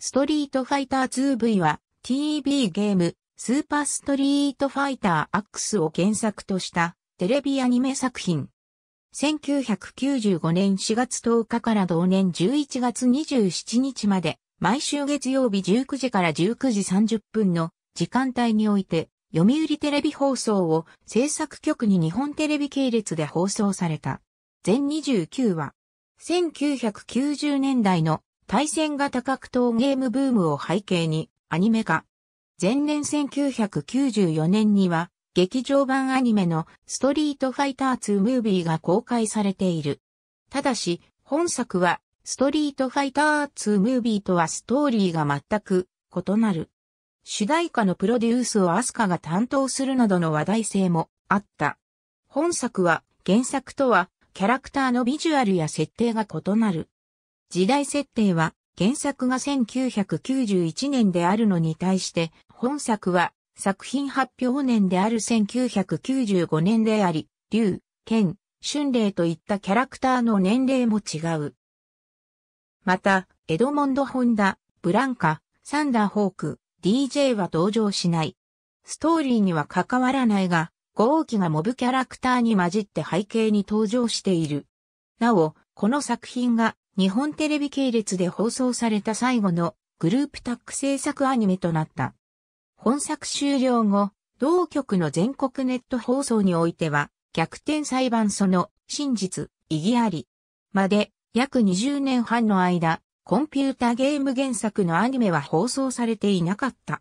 ストリートファイター 2V は TV ゲームスーパーストリートファイター X を原作としたテレビアニメ作品。1995年4月10日から同年11月27日まで毎週月曜日19時から19時30分の時間帯において読売テレビ放送を制作局に日本テレビ系列で放送された。全29話。1990年代の対戦型格闘ゲームブームを背景にアニメ化。前年1994年には劇場版アニメのストリートファイター2ムービーが公開されている。ただし、本作はストリートファイター2ムービーとはストーリーが全く異なる。主題歌のプロデュースをアスカが担当するなどの話題性もあった。本作は原作とはキャラクターのビジュアルや設定が異なる。時代設定は原作が1991年であるのに対して本作は作品発表年である1995年であり、竜、剣、春麗といったキャラクターの年齢も違う。また、エドモンド・ホンダ、ブランカ、サンダー・ホーク、DJ は登場しない。ストーリーには関わらないが、豪気がモブキャラクターに混じって背景に登場している。なお、この作品が日本テレビ系列で放送された最後のグループタック制作アニメとなった。本作終了後、同局の全国ネット放送においては、逆転裁判その真実、意義あり、まで約20年半の間、コンピュータゲーム原作のアニメは放送されていなかった。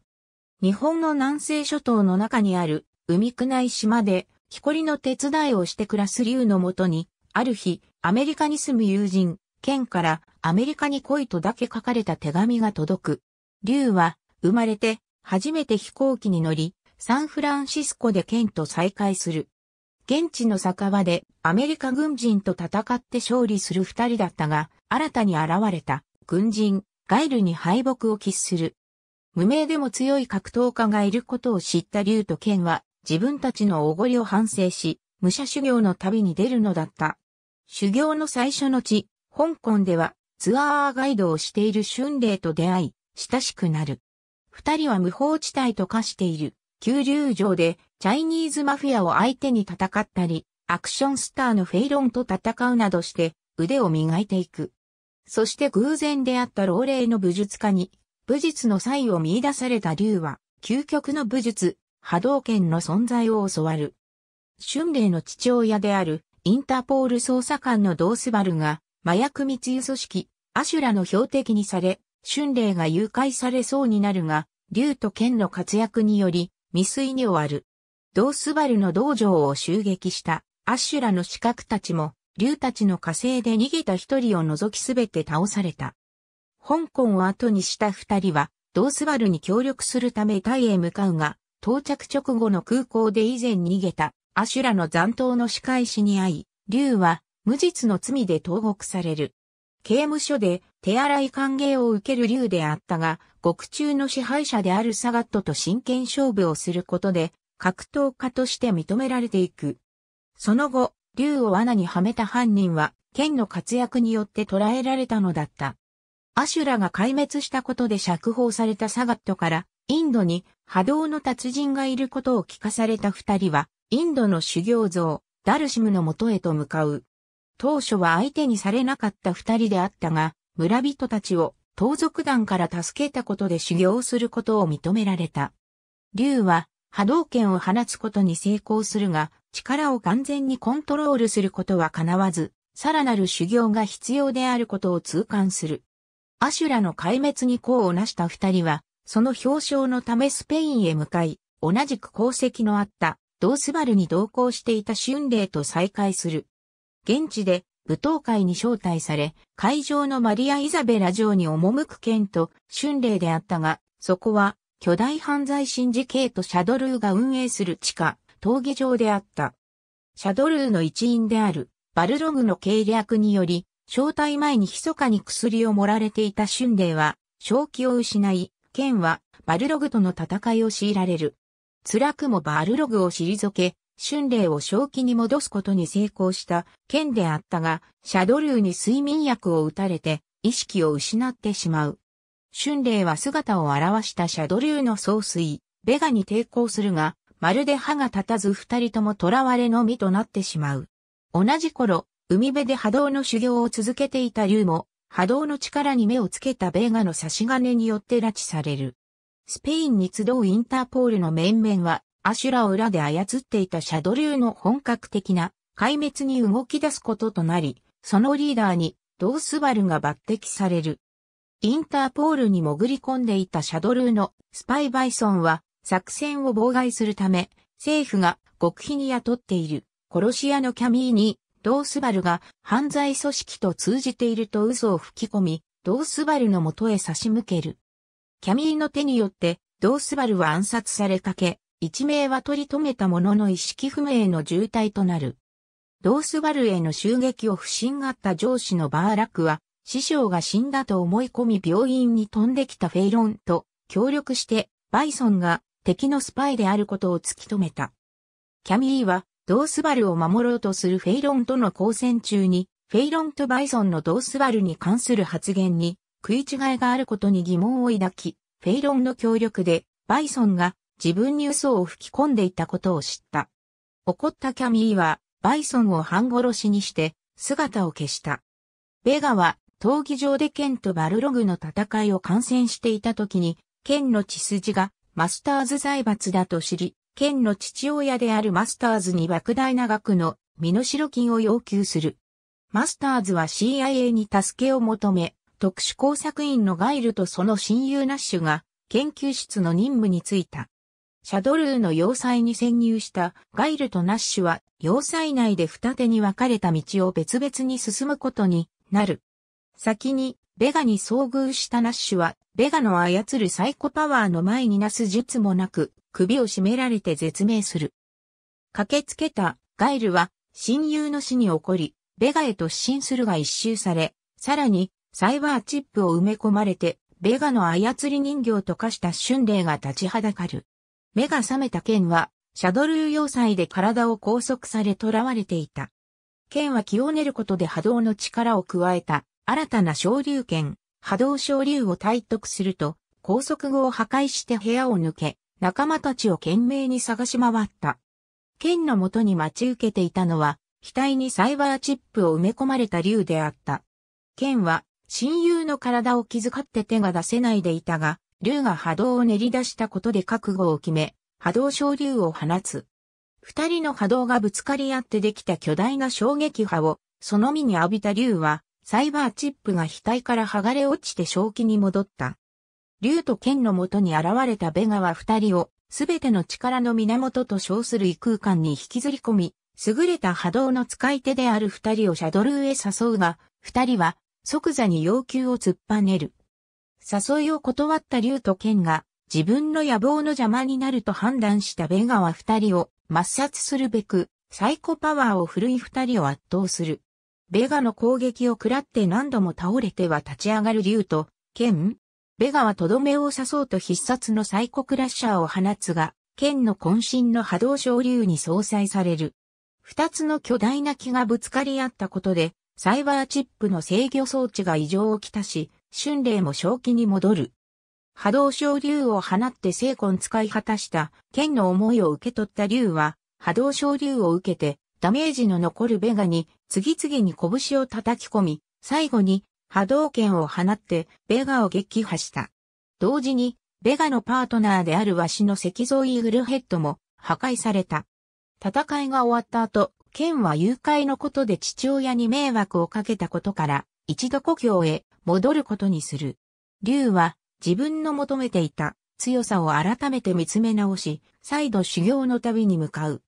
日本の南西諸島の中にある海区内島で木こりの手伝いをして暮らす竜のもとに、ある日、アメリカに住む友人、県からアメリカに来いとだけ書かれた手紙が届く。竜は生まれて初めて飛行機に乗り、サンフランシスコで県と再会する。現地の酒場でアメリカ軍人と戦って勝利する二人だったが、新たに現れた軍人、ガイルに敗北を喫する。無名でも強い格闘家がいることを知った竜と剣は自分たちのおごりを反省し、武者修行の旅に出るのだった。修行の最初の地、香港ではツアーガイドをしている春麗と出会い、親しくなる。二人は無法地帯と化している、急流城でチャイニーズマフィアを相手に戦ったり、アクションスターのフェイロンと戦うなどして腕を磨いていく。そして偶然出会った老齢の武術家に、武術の才を見出された竜は、究極の武術、波動拳の存在を教わる。春麗の父親であるインターポール捜査官のドースバルが麻薬密輸組織、アシュラの標的にされ、春麗が誘拐されそうになるが、竜と剣の活躍により、未遂に終わる。ドースバルの道場を襲撃したアシュラの刺客たちも、竜たちの火星で逃げた一人を除きすべて倒された。香港を後にした二人は、ドースバルに協力するためタイへ向かうが、到着直後の空港で以前逃げたアシュラの残党の仕返しに遭い、竜は無実の罪で投獄される。刑務所で手荒い歓迎を受ける竜であったが、獄中の支配者であるサガットと真剣勝負をすることで、格闘家として認められていく。その後、竜を罠にはめた犯人は、剣の活躍によって捕らえられたのだった。アシュラが壊滅したことで釈放されたサガットから、インドに波動の達人がいることを聞かされた二人は、インドの修行像、ダルシムのもとへと向かう。当初は相手にされなかった二人であったが、村人たちを盗賊団から助けたことで修行することを認められた。竜は波動拳を放つことに成功するが、力を完全にコントロールすることは叶わず、さらなる修行が必要であることを痛感する。アシュラの壊滅に功を成した二人は、その表彰のためスペインへ向かい、同じく功績のあった、ドースバルに同行していた春イと再会する。現地で舞踏会に招待され、会場のマリア・イザベラ城に赴く県と春麗であったが、そこは巨大犯罪シンジケートシャドルーが運営する地下、闘技場であった。シャドルーの一員であるバルログの計略により、招待前に密かに薬を盛られていた春麗は、正気を失い、剣はバルログとの戦いを強いられる。辛くもバルログを退け、春麗を正気に戻すことに成功した剣であったが、シャドューに睡眠薬を打たれて意識を失ってしまう。春麗は姿を現したシャドューの総帥、ベガに抵抗するが、まるで歯が立たず二人とも囚われのみとなってしまう。同じ頃、海辺で波動の修行を続けていた竜も、波動の力に目をつけたベーガの差し金によって拉致される。スペインに集うインターポールの面々は、アシュラを裏で操っていたシャドリューの本格的な壊滅に動き出すこととなり、そのリーダーにドースバルが抜擢される。インターポールに潜り込んでいたシャドルーのスパイバイソンは作戦を妨害するため政府が極秘に雇っている殺し屋のキャミーにドースバルが犯罪組織と通じていると嘘を吹き込みドースバルの元へ差し向ける。キャミーの手によってドースバルは暗殺されかけ一命は取り留めたものの意識不明の重体となる。ドースバルへの襲撃を不審がった上司のバーラックは、師匠が死んだと思い込み病院に飛んできたフェイロンと協力して、バイソンが敵のスパイであることを突き止めた。キャミーは、ドースバルを守ろうとするフェイロンとの交戦中に、フェイロンとバイソンのドースバルに関する発言に食い違いがあることに疑問を抱き、フェイロンの協力で、バイソンが自分に嘘を吹き込んでいたことを知った。怒ったキャミーは、バイソンを半殺しにして、姿を消した。ベガは、闘技場で剣とバルログの戦いを観戦していた時に、剣の血筋がマスターズ財閥だと知り、剣の父親であるマスターズに莫大な額の身代金を要求する。マスターズは CIA に助けを求め、特殊工作員のガイルとその親友ナッシュが研究室の任務に就いた。シャドルーの要塞に潜入したガイルとナッシュは要塞内で二手に分かれた道を別々に進むことになる。先にベガに遭遇したナッシュはベガの操るサイコパワーの前になす術もなく首を絞められて絶命する。駆けつけたガイルは親友の死に起こり、ベガへ突進するが一周され、さらにサイバーチップを埋め込まれてベガの操り人形と化した春麗が立ちはだかる。目が覚めた剣は、シャドルー要塞で体を拘束され囚われていた。剣は気を練ることで波動の力を加えた、新たな昇竜剣、波動昇竜を体得すると、拘束後を破壊して部屋を抜け、仲間たちを懸命に探し回った。剣のもとに待ち受けていたのは、額にサイバーチップを埋め込まれた竜であった。剣は、親友の体を気遣って手が出せないでいたが、竜が波動を練り出したことで覚悟を決め、波動小竜を放つ。二人の波動がぶつかり合ってできた巨大な衝撃波を、その身に浴びた竜は、サイバーチップが額から剥がれ落ちて正気に戻った。竜と剣のもとに現れたベガは二人を、すべての力の源と称する異空間に引きずり込み、優れた波動の使い手である二人をシャドルへ誘うが、二人は即座に要求を突っぱねる。誘いを断った竜と剣が、自分の野望の邪魔になると判断したベガは二人を抹殺するべく、サイコパワーを振るい二人を圧倒する。ベガの攻撃を食らって何度も倒れては立ち上がる竜と、剣ベガはとどめを刺そうと必殺のサイコクラッシャーを放つが、剣の渾身の波動昇竜に相殺される。二つの巨大な木がぶつかり合ったことで、サイバーチップの制御装置が異常をきたし、春麗も正気に戻る。波動小竜を放って聖魂使い果たした剣の思いを受け取った竜は、波動小竜を受けて、ダメージの残るベガに次々に拳を叩き込み、最後に波動剣を放ってベガを撃破した。同時に、ベガのパートナーであるワシの石像イーグルヘッドも破壊された。戦いが終わった後、ンは誘拐のことで父親に迷惑をかけたことから、一度故郷へ戻ることにする。竜は自分の求めていた強さを改めて見つめ直し、再度修行の旅に向かう。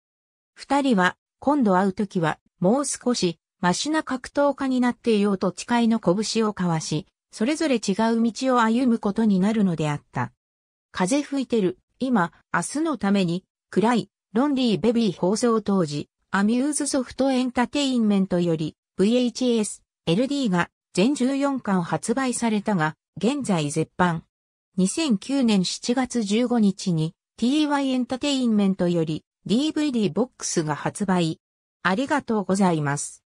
二人は今度会う時はもう少しマシな格闘家になっていようと誓いの拳を交わし、それぞれ違う道を歩むことになるのであった。風吹いてる、今、明日のために、暗い、ロンリーベビー放送当時、アミューズソフトエンタテインメントより VHS、LD が全14巻発売されたが、現在絶版。2009年7月15日に TY エンタテインメントより DVD ボックスが発売。ありがとうございます。